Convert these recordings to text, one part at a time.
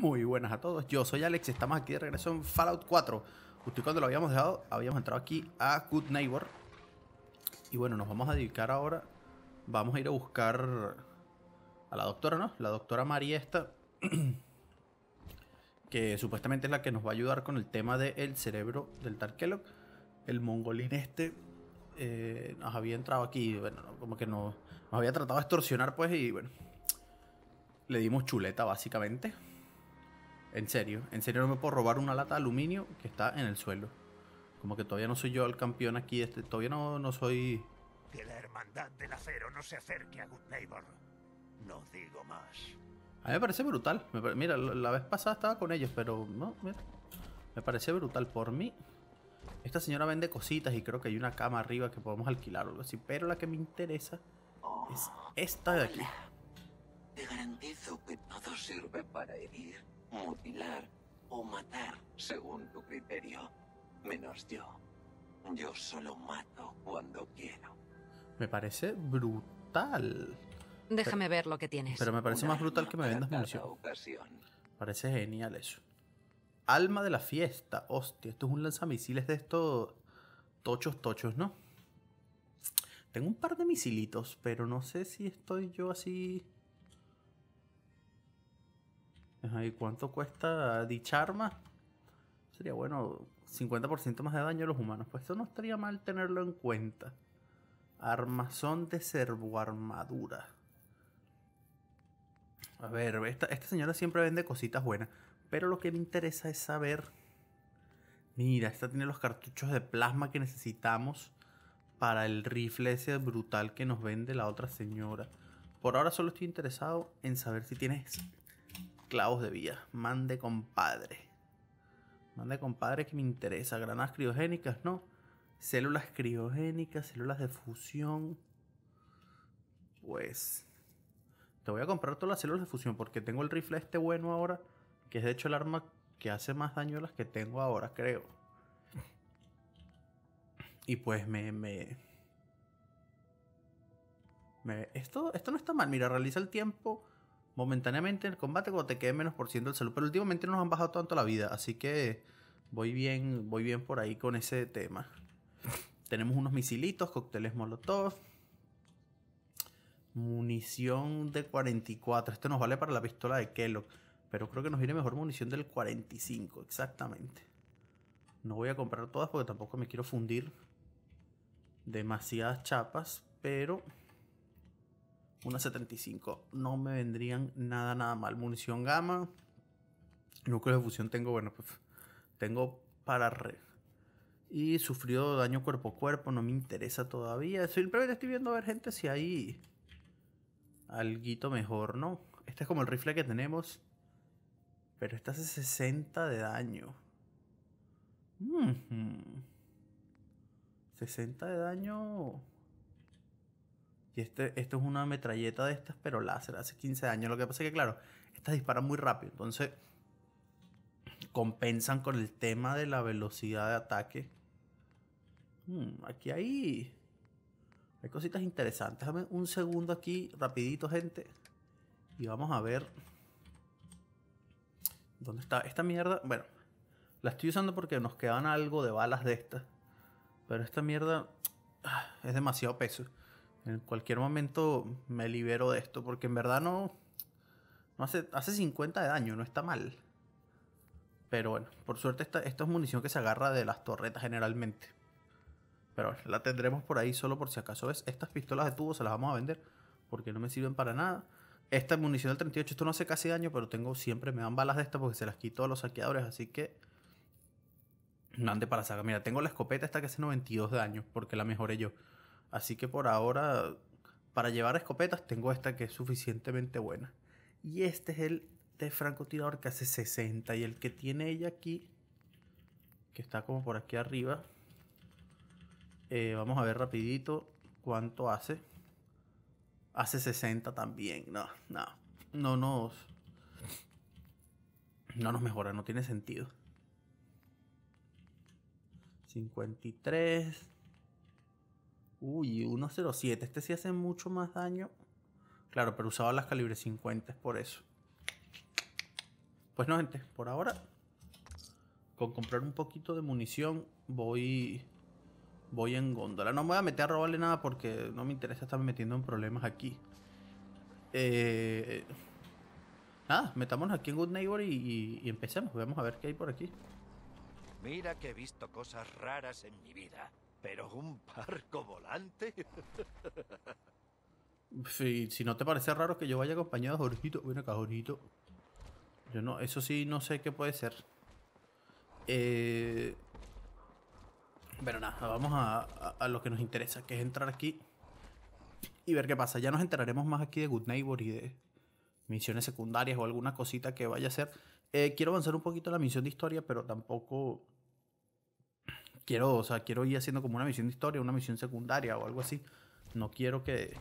Muy buenas a todos, yo soy Alex, estamos aquí de regreso en Fallout 4. Justo cuando lo habíamos dejado, habíamos entrado aquí a Good Neighbor. Y bueno, nos vamos a dedicar ahora, vamos a ir a buscar a la doctora, ¿no? La doctora María esta, que supuestamente es la que nos va a ayudar con el tema del cerebro del Tarkelok. El mongolín este eh, nos había entrado aquí, bueno, como que nos había tratado de extorsionar pues y bueno, le dimos chuleta básicamente. En serio, en serio no me puedo robar una lata de aluminio que está en el suelo. Como que todavía no soy yo el campeón aquí, este, todavía no, soy... Que la hermandad del acero no se acerque a Good Neighbor. No digo más. A mí me parece brutal. Mira, la vez pasada estaba con ellos, pero no, Me parece brutal por mí. Esta señora vende cositas y creo que hay una cama arriba que podemos alquilar o algo así. Pero la que me interesa es esta de aquí. Te garantizo que todo sirve para herir mutilar o matar según tu criterio. Menos yo. Yo solo mato cuando quiero. Me parece brutal. Déjame ver lo que tienes. Pero me parece más brutal que me vendas munición. Parece genial eso. Alma de la fiesta. Hostia, esto es un lanzamisiles de estos tochos, tochos, ¿no? Tengo un par de misilitos, pero no sé si estoy yo así ¿y cuánto cuesta dicha arma? Sería bueno, 50% más de daño a los humanos. Pues eso no estaría mal tenerlo en cuenta. Armazón de armadura. A ver, esta, esta señora siempre vende cositas buenas. Pero lo que me interesa es saber. Mira, esta tiene los cartuchos de plasma que necesitamos para el rifle ese brutal que nos vende la otra señora. Por ahora solo estoy interesado en saber si tienes clavos de vida. Mande compadre. Mande compadre que me interesa. Granadas criogénicas, no. Células criogénicas, células de fusión. Pues. Te voy a comprar todas las células de fusión porque tengo el rifle este bueno ahora. Que es de hecho el arma que hace más daño de las que tengo ahora, creo. Y pues me. me... Esto, esto no está mal. Mira, realiza el tiempo momentáneamente en el combate cuando te quede menos por ciento el salud. Pero últimamente nos han bajado tanto la vida, así que voy bien, voy bien por ahí con ese tema. Tenemos unos misilitos, cócteles molotov, munición de 44. Esto nos vale para la pistola de Kellogg, pero creo que nos viene mejor munición del 45, exactamente. No voy a comprar todas porque tampoco me quiero fundir demasiadas chapas, pero una 75. No me vendrían nada, nada mal. Munición gama. Núcleo de fusión tengo, bueno, pues tengo para re. Y sufrió daño cuerpo a cuerpo, no me interesa todavía. Simplemente estoy viendo a ver, gente, si hay alguito mejor, ¿no? Este es como el rifle que tenemos. Pero está hace 60 de daño. 60 de daño y este, esto es una metralleta de estas, pero láser, hace 15 años. Lo que pasa es que, claro, estas disparan muy rápido. Entonces, compensan con el tema de la velocidad de ataque. Hmm, aquí hay... Hay cositas interesantes. Dame un segundo aquí, rapidito, gente. Y vamos a ver... ¿Dónde está esta mierda? Bueno, la estoy usando porque nos quedan algo de balas de estas. Pero esta mierda ah, es demasiado peso en cualquier momento me libero de esto, porque en verdad no, no hace, hace 50 de daño, no está mal. Pero bueno, por suerte esta, es munición que se agarra de las torretas generalmente. Pero la tendremos por ahí solo por si acaso. ¿Ves? Estas pistolas de tubo se las vamos a vender porque no me sirven para nada. Esta munición del 38, esto no hace casi daño, pero tengo siempre, me dan balas de estas porque se las quito a los saqueadores, así que... No ande para sacar, Mira, tengo la escopeta esta que hace 92 daño porque la mejoré yo. Así que por ahora, para llevar escopetas, tengo esta que es suficientemente buena. Y este es el de francotirador que hace 60. Y el que tiene ella aquí, que está como por aquí arriba. Eh, vamos a ver rapidito cuánto hace. Hace 60 también. No, no. No nos... No nos mejora, no tiene sentido. 53. Uy, 1.07. Este sí hace mucho más daño. Claro, pero usaba las calibres 50 es por eso. Pues no, gente. Por ahora, con comprar un poquito de munición, voy voy en góndola. No me voy a meter a robarle nada porque no me interesa estar metiendo en problemas aquí. Eh, nada, metámonos aquí en Good Neighbor y empecemos. Vamos a ver qué hay por aquí. Mira que he visto cosas raras en mi vida. Pero es un barco volante. si no te parece raro que yo vaya acompañado de Jorjito. Ven acá, Yo no, eso sí, no sé qué puede ser. Eh, pero nada, vamos a, lo que nos interesa, que es entrar aquí y ver qué pasa. Ya nos enteraremos más aquí de Good Neighbor y de misiones secundarias o alguna cosita que vaya a ser. Eh, quiero avanzar un poquito en la misión de historia, pero tampoco quiero, o sea, quiero ir haciendo como una misión de historia, una misión secundaria o algo así. No quiero que.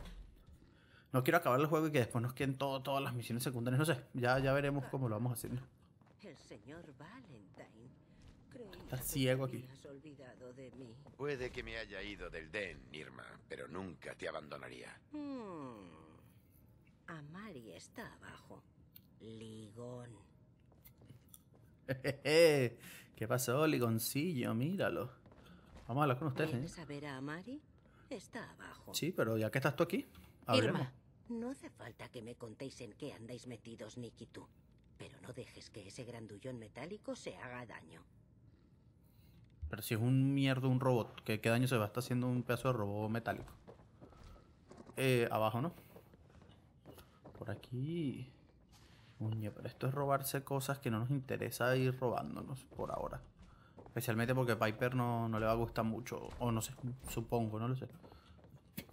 No quiero acabar el juego y que después nos queden todas las misiones secundarias. No sé, ya, ya veremos cómo lo vamos haciendo. El señor Valentine. Está ciego aquí. Puede que me haya ido del den, Irma, pero nunca te abandonaría. Hmm. Amari está abajo. Ligón. ¿Qué pasó, Ligoncillo? Míralo. Vamos a hablar con ustedes. a Mari? Está abajo. Sí, pero ya que estás tú aquí, hablemos. Irma, no hace falta que me contéis en qué andáis metidos, Nick tú. Pero no dejes que ese grandullón metálico se haga daño. Pero si es un mierdo un robot, ¿qué, qué daño se va a haciendo un pedazo de robot metálico? Eh, abajo, ¿no? Por aquí pero esto es robarse cosas que no nos interesa ir robándonos por ahora. Especialmente porque Piper no, no le va a gustar mucho. O no sé, supongo, no lo sé.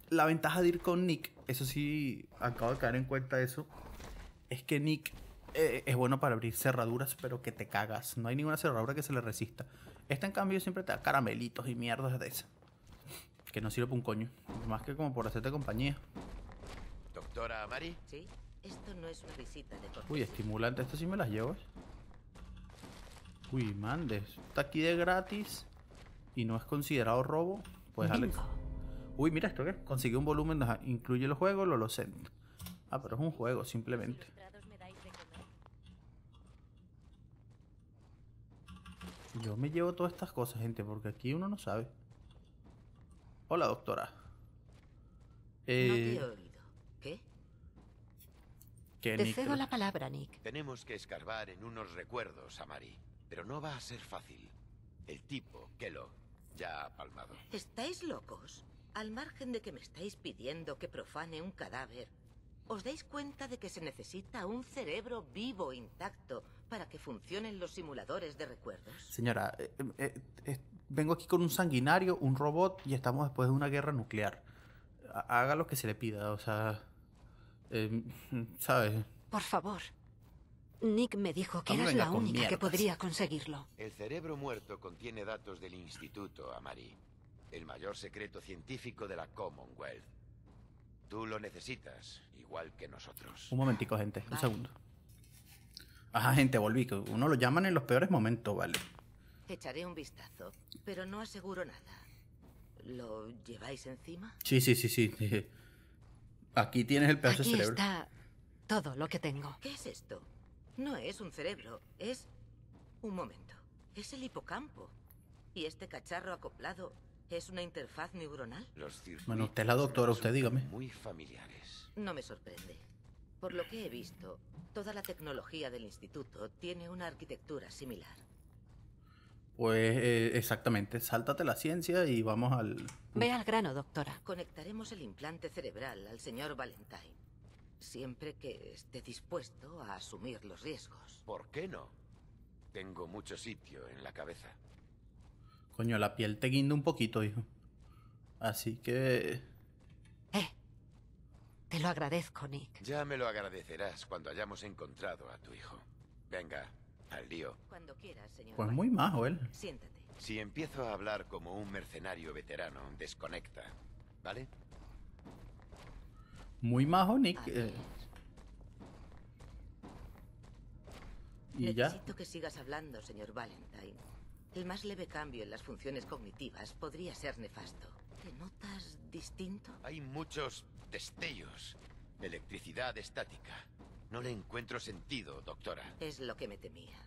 La ventaja de ir con Nick, eso sí, acabo de caer en cuenta eso, es que Nick eh, es bueno para abrir cerraduras, pero que te cagas. No hay ninguna cerradura que se le resista. Esta, en cambio, siempre te da caramelitos y mierdas de esa, Que no sirve para un coño. Más que como por hacerte compañía. Doctora Mari. Sí. Esto no es una visita de Uy, estimulante, esto sí me las llevo Uy, mandes. Está aquí de gratis y no es considerado robo. Pues Alex. Uy, mira esto que consigue un volumen, incluye los juegos, lo lo sé. Ah, pero es un juego, simplemente. Yo me llevo todas estas cosas, gente, porque aquí uno no sabe. Hola, doctora. Eh... No te he eh, ¿Qué? que la palabra, Nick. Tenemos que escarbar en unos recuerdos Amari. pero no va a ser fácil. El tipo, Kelo, ya ha palmado. ¿Estáis locos? Al margen de que me estáis pidiendo que profane un cadáver, ¿os dais cuenta de que se necesita un cerebro vivo intacto para que funcionen los simuladores de recuerdos? Señora, eh, eh, eh, vengo aquí con un sanguinario, un robot y estamos después de una guerra nuclear. Haga lo que se le pida, o sea... Eh, ¿Sabes? Por favor. Nick me dijo que eras la única que podría conseguirlo. El cerebro muerto contiene datos del Instituto, Amari. El mayor secreto científico de la Commonwealth. Tú lo necesitas, igual que nosotros. Un momentico, gente. Un segundo. Ajá, gente, volví. uno lo llaman en los peores momentos, vale. Echaré un vistazo, pero no aseguro nada. ¿Lo lleváis encima? Sí, sí, sí, sí. Aquí tienes el pedazo de cerebro. Está todo lo que tengo. ¿Qué es esto? No es un cerebro, es. Un momento. Es el hipocampo. Y este cacharro acoplado es una interfaz neuronal. Los bueno, usted la doctora, usted dígame. Muy familiares. No me sorprende. Por lo que he visto, toda la tecnología del instituto tiene una arquitectura similar. Pues eh, exactamente, sáltate la ciencia y vamos al... Ve al grano, doctora. Conectaremos el implante cerebral al señor Valentine, siempre que esté dispuesto a asumir los riesgos. ¿Por qué no? Tengo mucho sitio en la cabeza. Coño, la piel te guinda un poquito, hijo. Así que... Eh, te lo agradezco, Nick. Ya me lo agradecerás cuando hayamos encontrado a tu hijo. Venga, al lío. Cuando quieras, señor. Pues muy majo él. Siéntate. Si empiezo a hablar como un mercenario veterano, desconecta. ¿Vale? Muy majo, Nick. Eh. Y ya. Necesito que sigas hablando, señor Valentine. El más leve cambio en las funciones cognitivas podría ser nefasto. ¿Te notas distinto? Hay muchos destellos. Electricidad estática. No le encuentro sentido, doctora. Es lo que me temía.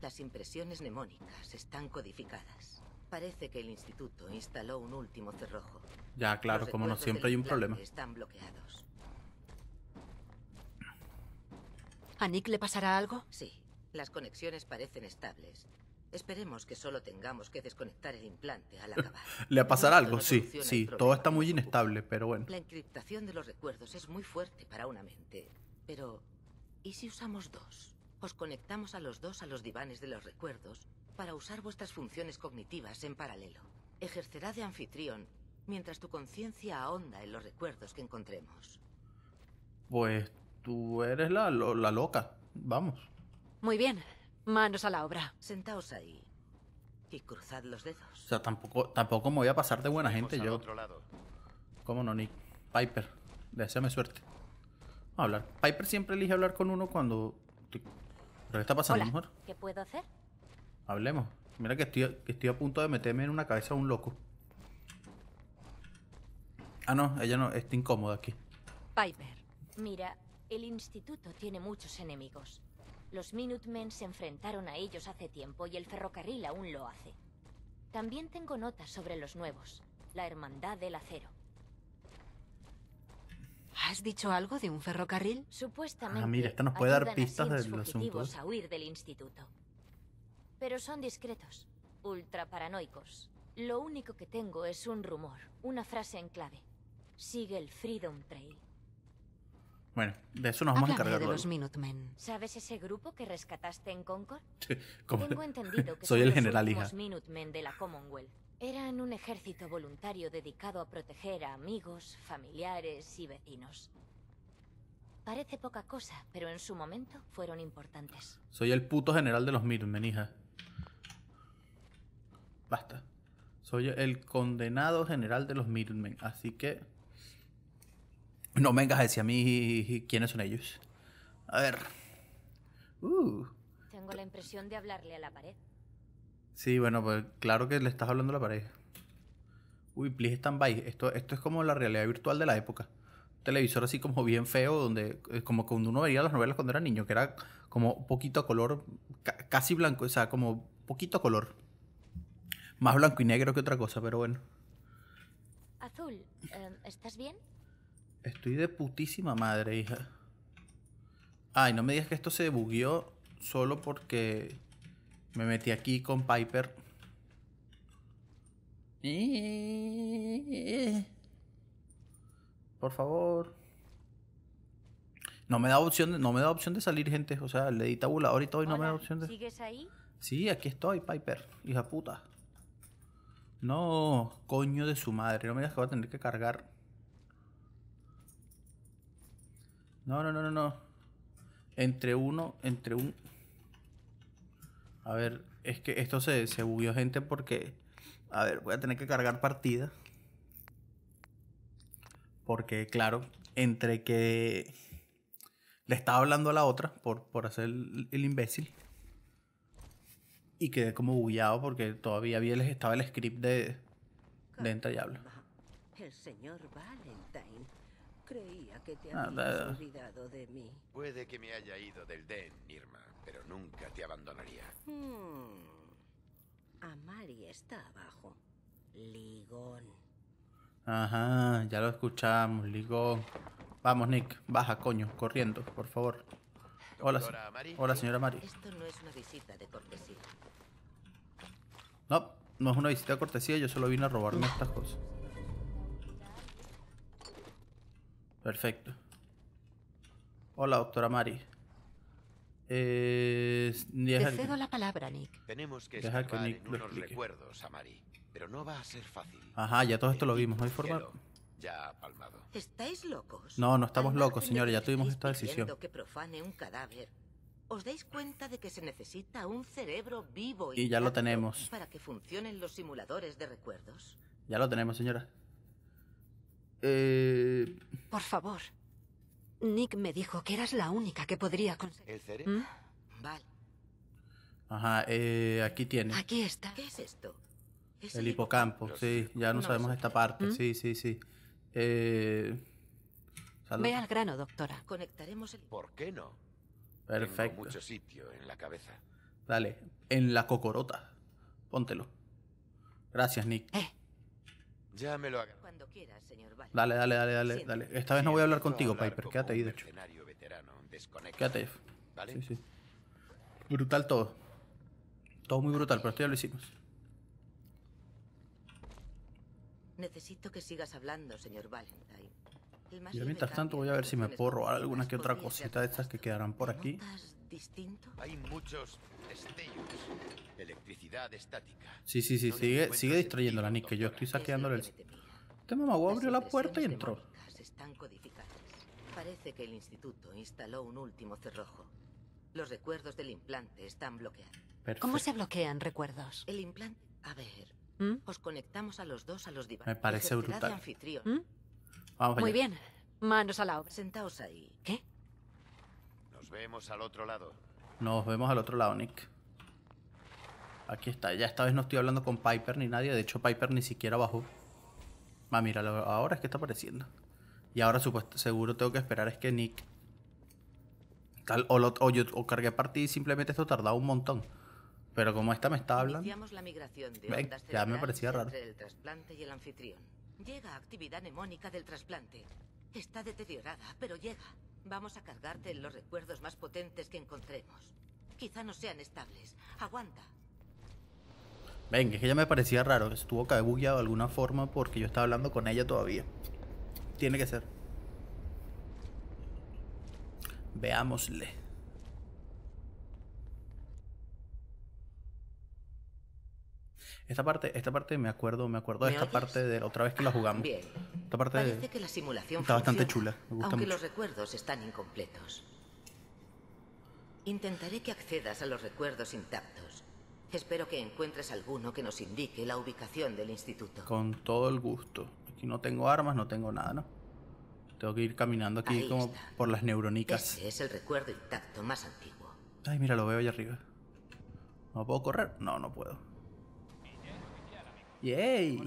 Las impresiones mnemónicas están codificadas. Parece que el instituto instaló un último cerrojo. Ya, claro, como no siempre hay un problema. Están bloqueados. ¿A Nick le pasará algo? Sí, las conexiones parecen estables. Esperemos que solo tengamos que desconectar el implante al acabar. le pasará algo, sí, sí. Todo está muy inestable, pero bueno. La encriptación de los recuerdos es muy fuerte para una mente pero, ¿y si usamos dos? Os conectamos a los dos a los divanes de los recuerdos para usar vuestras funciones cognitivas en paralelo. Ejercerá de anfitrión mientras tu conciencia ahonda en los recuerdos que encontremos. Pues tú eres la, loca. Vamos. Muy bien. Manos a la obra. Sentaos ahí. Y cruzad los dedos. O sea, tampoco, tampoco me voy a pasar de buena gente yo. ¿Cómo no, Nick? Piper, deseame suerte. Hablar. Piper siempre elige hablar con uno cuando... qué está pasando, Hola. ¿Qué puedo hacer? Hablemos. Mira que estoy, que estoy a punto de meterme en una cabeza a un loco. Ah, no. Ella no. Está incómoda aquí. Piper, mira. El instituto tiene muchos enemigos. Los Minutemen se enfrentaron a ellos hace tiempo y el ferrocarril aún lo hace. También tengo notas sobre los nuevos. La Hermandad del Acero. ¿Has dicho algo de un ferrocarril? Supuestamente. Ah, mira, esto nos puede dar pistas del asunto. ¿eh? a huir del instituto. Pero son discretos, ultra paranoicos. Lo único que tengo es un rumor, una frase en clave. Sigue el Freedom Trail. Bueno, de eso nos vamos a encargar los Minutemen. ¿Sabes ese grupo que rescataste en Concord? Tengo entendido que soy el general los Minutemen de la Commonwealth. Eran un ejército voluntario dedicado a proteger a amigos, familiares y vecinos. Parece poca cosa, pero en su momento fueron importantes. Soy el puto general de los Mir, hija Basta. Soy el condenado general de los Mirmen, así que... No vengas a a mí quiénes son ellos. A ver. Uh. Tengo la impresión de hablarle a la pared. Sí, bueno, pues claro que le estás hablando a la pareja. Uy, please stand by. Esto, esto es como la realidad virtual de la época. Un televisor así como bien feo, donde eh, como cuando uno veía las novelas cuando era niño, que era como poquito color, casi blanco, o sea, como poquito color. Más blanco y negro que otra cosa, pero bueno. Azul, em, ¿estás bien? Estoy de putísima madre, hija. Ay, no me digas que esto se bugueó solo porque me metí aquí con Piper. Por favor. No me da opción, de, no me da opción de salir, gente. O sea, le di tabulador y todo y no me da opción de. ¿Sigues ahí? Sí, aquí estoy, Piper, hija puta. No, coño de su madre. No me digas que voy a tener que cargar. No, no, no, no, no. Entre uno, entre un. A ver, es que esto se, se gente porque... A ver, voy a tener que cargar partida. Porque, claro, entre que le estaba hablando a la otra por, por hacer el, imbécil. Y quedé como bullado porque todavía había, estaba el script de, de habla. El señor Valentine creía que te olvidado de mí. Puede que me haya ido del den nunca te abandonaría. Hmm. Amari está abajo. Ligón. Ajá, ya lo escuchamos, Ligón. Vamos, Nick, baja, coño, corriendo, por favor. Hola, hola señora Mari. Esto no es una visita de cortesía. No, no es una visita de cortesía, yo solo vine a robarme estas cosas. Perfecto. Hola, doctora Mari. Eh, cedo la palabra, Nick. Tenemos que dejar que Nick en unos recuerdos a Mari, pero no va a ser fácil. Ajá, ya todo esto lo vimos, no hay forma. Ya palmado. ¿Estáis locos? No, no estamos locos, señores, ya tuvimos esta decisión. que profane un cadáver. ¿Os dais cuenta de que se necesita un cerebro vivo y, y ya lo tenemos para que funcionen los simuladores de recuerdos? Ya lo tenemos, señora. Eh... Por favor, Nick me dijo que eras la única que podría conseguir. ¿El cerebro? ¿Mm? Mm. Vale. Ajá, eh, aquí tiene. Aquí está. ¿Qué es esto? el hipocampo, sí. Ya no, sabemos esta parte. ¿Mm? Sí, sí, sí. Eh... Ve al grano, doctora. Conectaremos el... ¿Por qué no? Perfecto. Tengo mucho sitio en la cabeza. Dale, en la cocorota. Póntelo. Gracias, Nick. Eh. Ya me lo hagan. Dale, dale, dale, dale, dale. Esta vez no voy a hablar contigo, Piper. Quédate ahí, de hecho. Quédate. ¿Vale? Brutal todo. Todo muy brutal, pero esto ya lo hicimos. Necesito que sigas hablando, señor Valentine. Yo mientras tanto voy a ver si me puedo robar alguna que otra cosita de estas que quedarán por aquí. Hay muchos destellos. Electricidad estática. Sí, sí, sí, sigue, sigue distrayendo la Nick, que yo estoy saqueándole el... Este mamagüe abrió la puerta y entró. Parece que el instituto instaló un último cerrojo. Los recuerdos del implante están bloqueados. Perfecto. ¿Cómo se bloquean recuerdos? El implante... A ver... ¿Mm? Os conectamos a los dos a los divanes. Me parece brutal. De anfitrión. ¿Mm? Muy bien. Manos a la obra. Sentaos ahí. ¿Qué? Nos vemos al otro lado. Nos vemos al otro lado, Nick. Aquí está. Ya esta vez no estoy hablando con Piper ni nadie. De hecho, Piper ni siquiera bajó. Ah, mira, ahora es que está apareciendo. Y ahora supuesto, seguro tengo que esperar es que Nick... Tal, o, lo, o, yo cargué partida y simplemente esto tardaba un montón. Pero como esta me está hablando... Ven, ya me parecía raro. El trasplante y el anfitrión. Llega actividad mnemónica del trasplante. Está deteriorada, pero llega. Vamos a cargarte en los recuerdos más potentes que encontremos. Quizá no sean estables. Aguanta. Venga, es que ella me parecía raro, que estuvo cabulla de alguna forma porque yo estaba hablando con ella todavía. Tiene que ser. Veámosle. Esta parte, esta parte me acuerdo, me acuerdo de esta parte de la otra vez que la jugamos. Bien. Esta parte Parece que la simulación está funciona, bastante chula. Me gusta aunque los recuerdos están incompletos. Intentaré que accedas a los recuerdos intactos. Espero que encuentres alguno que nos indique la ubicación del instituto. Con todo el gusto. Aquí no tengo armas, no tengo nada, ¿no? Tengo que ir caminando aquí como por las neuronicas. Ese es el recuerdo intacto más antiguo. Ay, mira, lo veo allá arriba. ¿No puedo correr? No, no puedo. ¡Yay!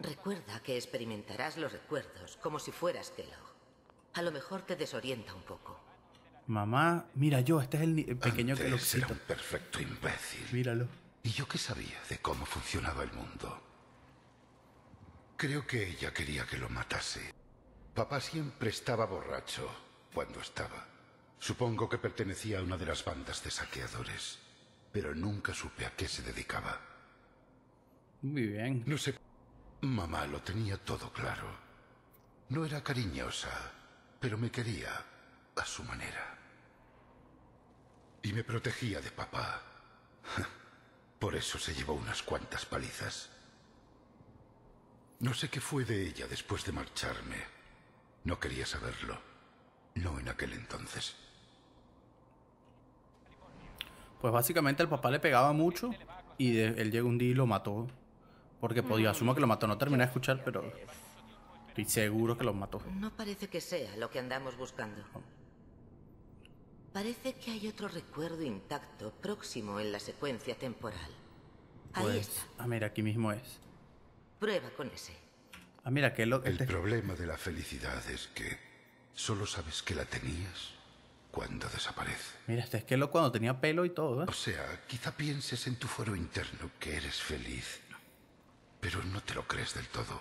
Recuerda que experimentarás los recuerdos como si fueras Kellogg. A lo mejor te desorienta un poco. Mamá, mira yo, este es el, pequeño que Era un perfecto imbécil. Míralo. ¿Y yo qué sabía de cómo funcionaba el mundo? Creo que ella quería que lo matase. Papá siempre estaba borracho cuando estaba. Supongo que pertenecía a una de las bandas de saqueadores, pero nunca supe a qué se dedicaba. Muy bien. No sé. Mamá lo tenía todo claro. No era cariñosa, pero me quería a su manera. Y me protegía de papá. Por eso se llevó unas cuantas palizas. No sé qué fue de ella después de marcharme. No quería saberlo. No en aquel entonces. Pues básicamente el papá le pegaba mucho y él llegó un día y lo mató. Porque podía, pues, asumo que lo mató, no terminé de escuchar, pero estoy seguro que lo mató. No parece que sea lo que andamos buscando. Parece que hay otro recuerdo intacto próximo en la secuencia temporal. Ahí pues, está. Ah, mira, aquí mismo es. Prueba con ese. Ah, mira, que lo... El este problema de la felicidad es que solo sabes que la tenías cuando desaparece. Mira, este es que lo cuando tenía pelo y todo, ¿eh? O sea, quizá pienses en tu fuero interno que eres feliz, pero no te lo crees del todo.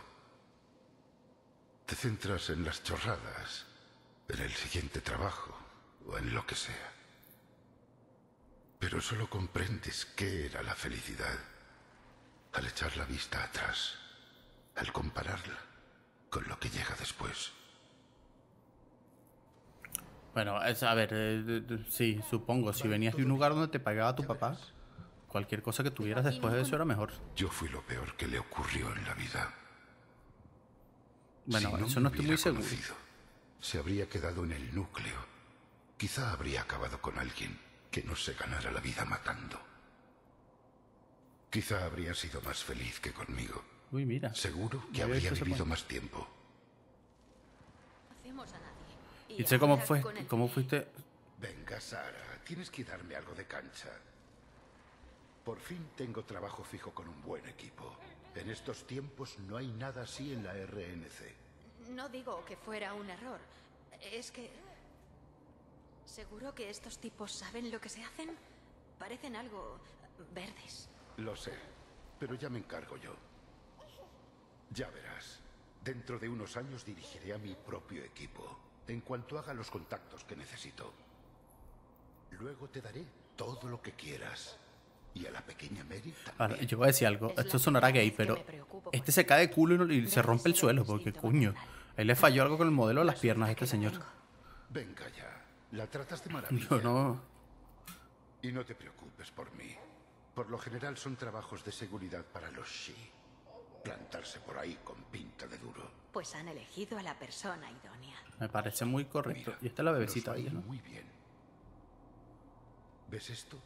Te centras en las chorradas, en el siguiente trabajo o en lo que sea. Pero solo comprendes qué era la felicidad al echar la vista atrás, al compararla con lo que llega después. Bueno, a ver, eh, sí, supongo, si venías de un lugar donde te pagaba tu papá, cualquier cosa que tuvieras después de eso era mejor. Yo fui lo peor que le ocurrió en la vida. Bueno, eso no estoy muy seguro. Conocido, se habría quedado en el núcleo. Quizá habría acabado con alguien que no se ganara la vida matando. Quizá habría sido más feliz que conmigo. Uy, mira. Seguro que habría vivido más tiempo. Hacemos a nadie. ¿Y sé cómo fue? ¿Cómo fuiste? Venga, Sara, tienes que darme algo de cancha. Por fin tengo trabajo fijo con un buen equipo. En estos tiempos no hay nada así en la RNC. No digo que fuera un error. Es que... ¿Seguro que estos tipos saben lo que se hacen? Parecen algo verdes. Lo sé, pero ya me encargo yo. Ya verás. Dentro de unos años dirigiré a mi propio equipo en cuanto haga los contactos que necesito. Luego te daré todo lo que quieras. Y a la pequeña Mary también. Ah, yo voy a decir algo. Esto sonará gay, pero este se cae de culo y se rompe el suelo, porque coño. Él le falló algo con el modelo de las piernas a este señor. Venga ya. La tratas de maravilla. no. Y no te preocupes por mí. Por lo general son trabajos de seguridad para los Shi plantarse por ahí con pinta de duro. Pues han elegido a la persona idónea. Me parece muy correcto. y está la bebecita ahí, Muy bien. ¿Ves esto?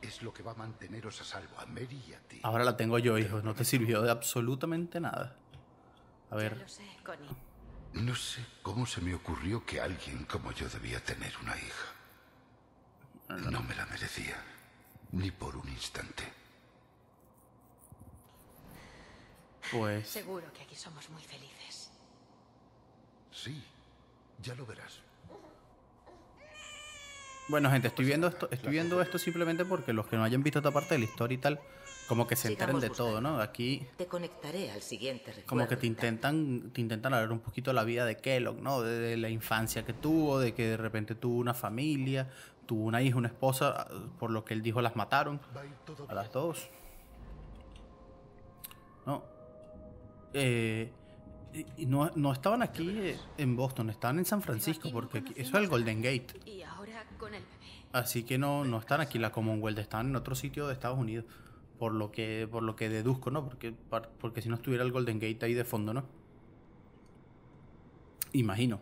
Es lo que va a manteneros a salvo, a y a ti. Ahora la tengo yo, hijo. No te sirvió de absolutamente nada. A ver. sé, No sé cómo se me ocurrió que alguien como yo debía tener una hija. No me la merecía, ni por un instante. Pues... Seguro que aquí somos muy felices. Sí, ya lo verás. Bueno, gente, estoy viendo esto, estoy viendo esto simplemente porque los que no hayan visto esta parte de la historia y tal, como que se enteren de todo, ¿no? Aquí te conectaré al siguiente Como que te intentan te intentan hablar un poquito de la vida de Kellogg, ¿no? De, de, la infancia que tuvo, de que de repente tuvo una familia, tuvo una hija, una esposa, por lo que él dijo las mataron a las dos. No, eh, no, estaban aquí eh, en Boston, estaban en San Francisco, porque eso es el Golden Gate. Así que no, no están aquí en la Commonwealth, están en otro sitio de Estados Unidos. Por lo que, por lo que deduzco, ¿no? Porque, porque si no estuviera el Golden Gate ahí de fondo, ¿no? Imagino.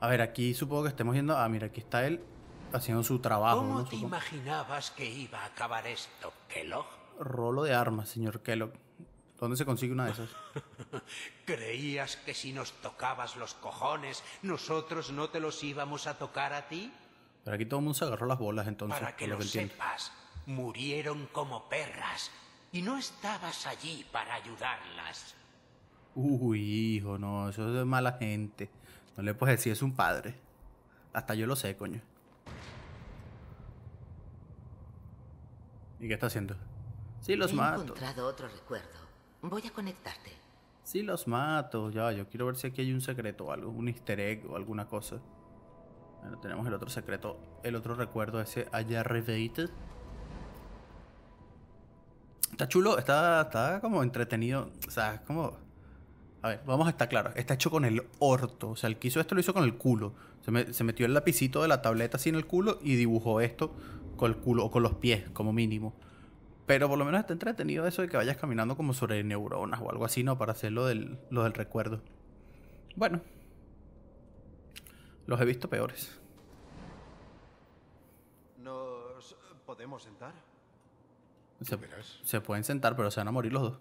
A ver, aquí supongo que estemos yendo. Ah, mira, aquí está él haciendo su trabajo. ¿Cómo te imaginabas que iba a acabar esto, Kellogg? Rolo de armas, señor Kellogg. ¿Dónde se consigue una de esas? ¿Creías que si nos tocabas los cojones, nosotros no te los íbamos a tocar a ti? Pero aquí todo el mundo se agarró las bolas entonces. Para que lo, sepas, murieron como perras y no estabas allí para ayudarlas. Uy, hijo, no, eso es de mala gente. No le puedes decir, es un padre. Hasta yo lo sé, coño. ¿Y qué está haciendo? Sí, los He encontrado otro recuerdo. Voy a conectarte. Si los mato. Ya, yo quiero ver si aquí hay un secreto o algo, un easter egg o alguna cosa. Bueno, tenemos el otro secreto, el otro recuerdo, ese allá Está chulo, está, está como entretenido. O sea, es como. A ver, vamos a estar claros. Está hecho con el orto. O sea, el que hizo esto lo hizo con el culo. Se, se metió el lapicito de la tableta así en el culo y dibujó esto con el culo o con los pies, como mínimo. Pero por lo menos está entretenido eso de que vayas caminando como sobre neuronas o algo así, ¿no? Para hacer lo del, lo del recuerdo. Bueno. Los he visto peores. ¿Nos podemos sentar? se pueden sentar, pero se van a morir los dos.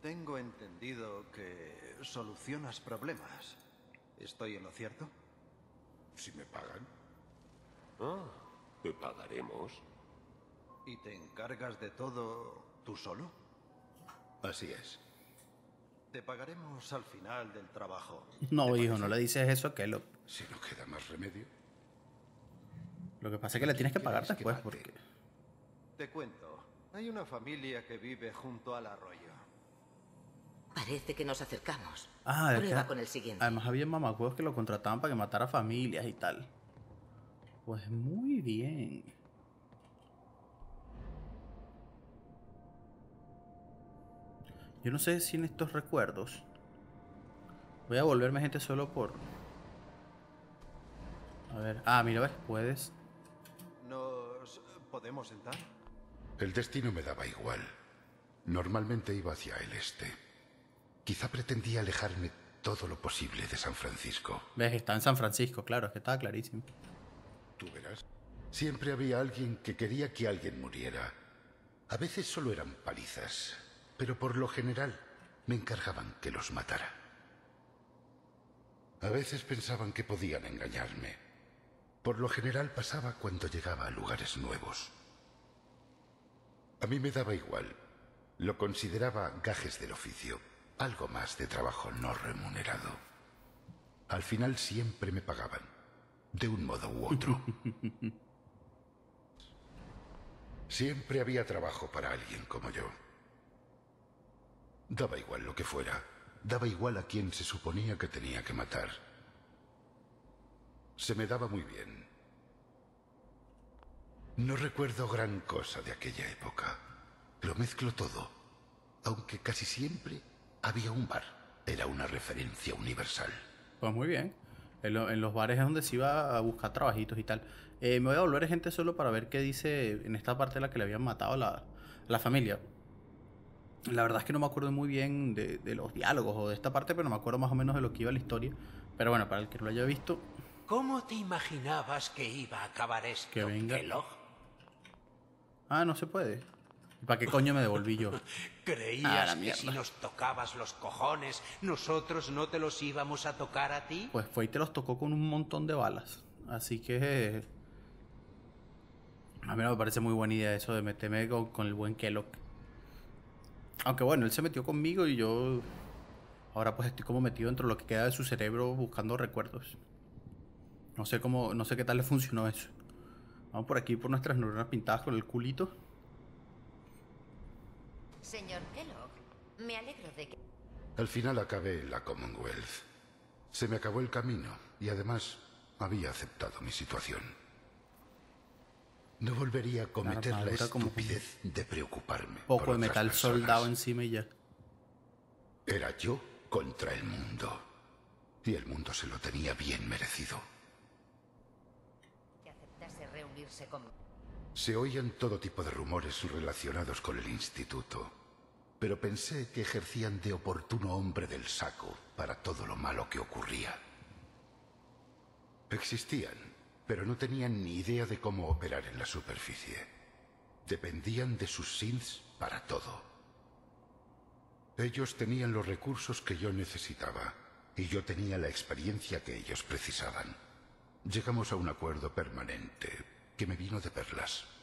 Tengo entendido que solucionas problemas. ¿Estoy en lo cierto? Si me pagan. te ah, pagaremos. ¿Y te encargas de todo tú solo? Así es. Te pagaremos al final del trabajo. No, hijo, no le dices eso que lo. Si no queda más remedio. Lo que pasa es que le tienes que pagar después porque... Te cuento. Hay una familia que vive junto al arroyo este que nos acercamos. Ah, Prueba con el siguiente. Además había mamacuevos que lo contrataban para que matara familias y tal. Pues muy bien. Yo no sé si en estos recuerdos voy a volverme gente solo por... A ver, ah, mira, a ver, puedes. ¿Nos podemos sentar? El destino me daba igual. Normalmente iba hacia el este. Quizá pretendía alejarme todo lo posible de San Francisco. Ves, está en San Francisco, claro, es que está clarísimo. Tú verás. Siempre había alguien que quería que alguien muriera. A veces solo eran palizas, pero por lo general me encargaban que los matara. A veces pensaban que podían engañarme. Por lo general pasaba cuando llegaba a lugares nuevos. A mí me daba igual. Lo consideraba gajes del oficio algo más de trabajo no remunerado. Al final siempre me pagaban, de un modo u otro. Siempre había trabajo para alguien como yo. Daba igual lo que fuera, daba igual a quien se suponía que tenía que matar. Se me daba muy bien. No recuerdo gran cosa de aquella época. Lo mezclo todo, aunque casi siempre había un bar. Era una referencia universal. Pues muy bien. En, los bares es donde se iba a buscar trabajitos y tal. Eh, me voy a volver gente solo para ver qué dice en esta parte de la que le habían matado a la, familia. La verdad es que no me acuerdo muy bien de, los diálogos o de esta parte, pero me acuerdo más o menos de lo que iba la historia. Pero bueno, para el que lo haya visto. ¿Cómo te imaginabas que iba a acabar esto? Que venga. Ah, no se puede para qué coño me devolví yo? ¿Creías que si nos tocabas los cojones, nosotros no te los íbamos a tocar a ti? Pues fue y te los tocó con un montón de balas. Así que. a mí no me parece muy buena idea eso de meterme con, con el buen Kellogg. Aunque bueno, él se metió conmigo y yo. Ahora pues estoy como metido dentro de lo que queda de su cerebro buscando recuerdos. No sé cómo, no sé qué tal le funcionó eso. Vamos por aquí por nuestras neuronas pintadas con el culito. Señor Kellogg, me alegro de que... Al final acabé la Commonwealth. Se me acabó el camino y además había aceptado mi situación. No volvería a cometer la, estupidez de preocuparme. Poco por de metal soldado encima y Era yo contra el mundo. Y el mundo se lo tenía bien merecido. Se oían todo tipo de rumores relacionados con el instituto pero pensé que ejercían de oportuno hombre del saco para todo lo malo que ocurría. Existían, pero no tenían ni idea de cómo operar en la superficie. Dependían de sus synths para todo. Ellos tenían los recursos que yo necesitaba y yo tenía la experiencia que ellos precisaban. Llegamos a un acuerdo permanente que me vino de perlas.